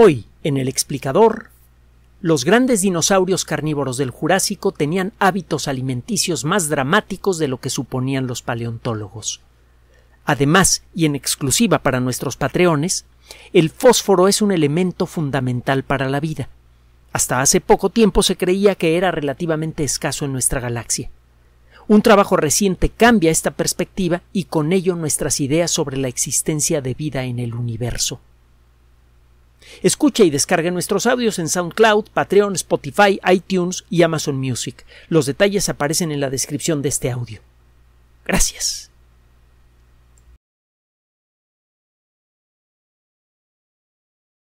Hoy, en el explicador, los grandes dinosaurios carnívoros del Jurásico tenían hábitos alimenticios más dramáticos de lo que suponían los paleontólogos. Además, y en exclusiva para nuestros patreones, el fósforo es un elemento fundamental para la vida. Hasta hace poco tiempo se creía que era relativamente escaso en nuestra galaxia. Un trabajo reciente cambia esta perspectiva y con ello nuestras ideas sobre la existencia de vida en el universo. Escucha y descarga nuestros audios en SoundCloud, Patreon, Spotify, iTunes y Amazon Music. Los detalles aparecen en la descripción de este audio. Gracias.